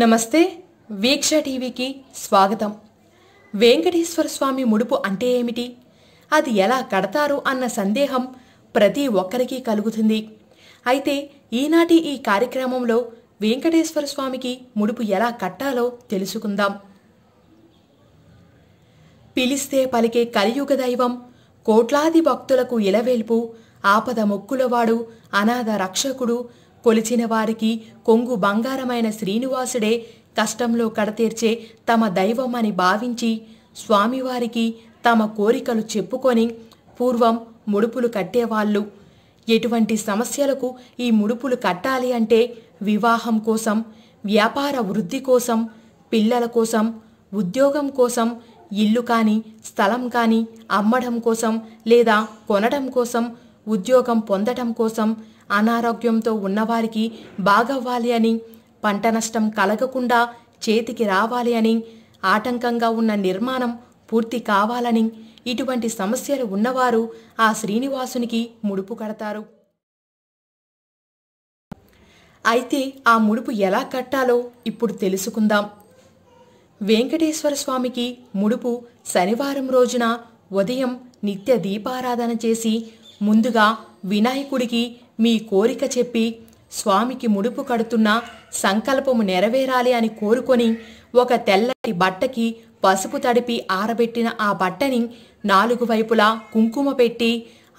నమస్తే వీక్ష టీవీకి స్వాగతం వెంకటేశ్వర స్వామి ముడుపు అంటే ఏమిటి అది ఎలా కడతారు అన్న సందేహం ప్రతి ఒక్కరికి కలుగుతుంది అయితే ఈనాటి ఈ కార్యక్రమంలో వెంకటేశ్వర స్వామికి ముడుపు ఎలా కట్టాలో తెలుసుకుందాం పిలిస్తే పలికే కలియుగ దైవం కోట్లాది భక్తులకు ఇలవేల్పు ఆపద మొక్కులవాడు అనాథ రక్షకుడు కొలిచిన వారికి కొంగు బంగారమైన శ్రీనివాసుడే కష్టంలో కడతీర్చే తమ దైవమని భావించి స్వామివారికి తమ కోరికలు చెప్పుకొని పూర్వం ముడుపులు కట్టేవాళ్ళు ఎటువంటి సమస్యలకు ఈ ముడుపులు కట్టాలి అంటే వివాహం కోసం వ్యాపార వృద్ధి కోసం పిల్లల కోసం ఉద్యోగం కోసం ఇల్లు కానీ స్థలం కానీ అమ్మడం కోసం లేదా కొనడం కోసం ఉద్యోగం పొందటం కోసం అనారోగ్యంతో ఉన్నవారికి బాగవ్వాలి అని పంట నష్టం కలగకుండా చేతికి రావాలి అని ఆటంకంగా ఉన్న నిర్మాణం పూర్తి కావాలని ఇటువంటి సమస్యలు ఉన్నవారు ఆ శ్రీనివాసునికి ముడుపు కడతారు అయితే ఆ ముడుపు ఎలా కట్టాలో ఇప్పుడు తెలుసుకుందాం వెంకటేశ్వర స్వామికి ముడుపు శనివారం రోజున ఉదయం నిత్య దీపారాధన చేసి ముందుగా వినాయకుడికి మీ కోరిక చెప్పి స్వామికి ముడుపు కడుతున్న సంకల్పము నెరవేరాలి అని కోరుకొని ఒక తెల్లటి బట్టకి పసుపు తడిపి ఆరబెట్టిన ఆ బట్టని నాలుగు వైపులా కుంకుమ పెట్టి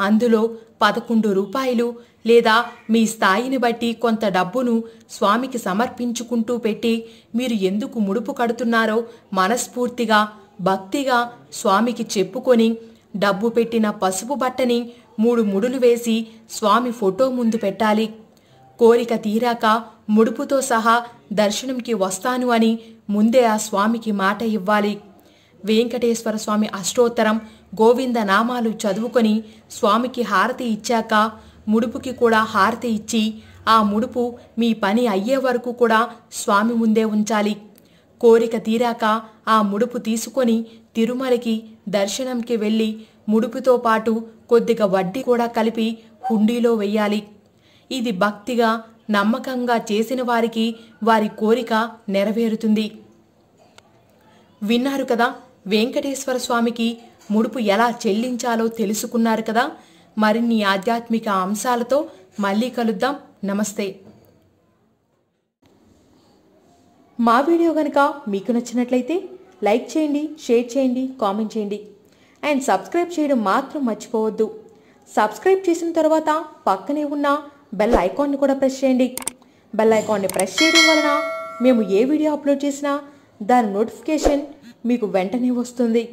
అందులో పదకొండు రూపాయలు లేదా మీ స్థాయిని బట్టి కొంత డబ్బును స్వామికి సమర్పించుకుంటూ పెట్టి మీరు ఎందుకు ముడుపు కడుతున్నారో మనస్ఫూర్తిగా భక్తిగా స్వామికి చెప్పుకొని డబ్బు పెట్టిన పసుపు బట్టని మూడు ముడులు వేసి స్వామి ఫోటో ముందు పెట్టాలి కోరిక తీరాక ముడుపుతో సహా దర్శనంకి వస్తాను అని ముందే ఆ స్వామికి మాట ఇవ్వాలి వెంకటేశ్వర స్వామి అష్టోత్తరం గోవింద నామాలు చదువుకొని స్వామికి హారతి ఇచ్చాక ముడుపుకి కూడా హారతి ఇచ్చి ఆ ముడుపు మీ పని అయ్యే వరకు కూడా స్వామి ముందే ఉంచాలి కోరిక తీరాక ఆ ముడుపు తీసుకొని తిరుమలకి దర్శనంకి వెళ్ళి ముడుపుతో పాటు కొద్దిగా వడ్డీ కూడా కలిపి హుండీలో వెయ్యాలి ఇది భక్తిగా నమ్మకంగా చేసిన వారికి వారి కోరిక నెరవేరుతుంది విన్నారు కదా వెంకటేశ్వర స్వామికి ముడుపు ఎలా చెల్లించాలో తెలుసుకున్నారు కదా మరిన్ని ఆధ్యాత్మిక అంశాలతో మళ్ళీ కలుద్దాం నమస్తే మా వీడియో కనుక మీకు నచ్చినట్లయితే లైక్ చేయండి షేర్ చేయండి కామెంట్ చేయండి అండ్ సబ్స్క్రైబ్ చేయడం మాత్రం మర్చిపోవద్దు సబ్స్క్రైబ్ చేసిన తర్వాత పక్కనే ఉన్న బెల్ ఐకాన్ని కూడా ప్రెస్ చేయండి బెల్ ఐకాన్ని ప్రెస్ చేయడం వలన మేము ఏ వీడియో అప్లోడ్ చేసినా దాని నోటిఫికేషన్ మీకు వెంటనే వస్తుంది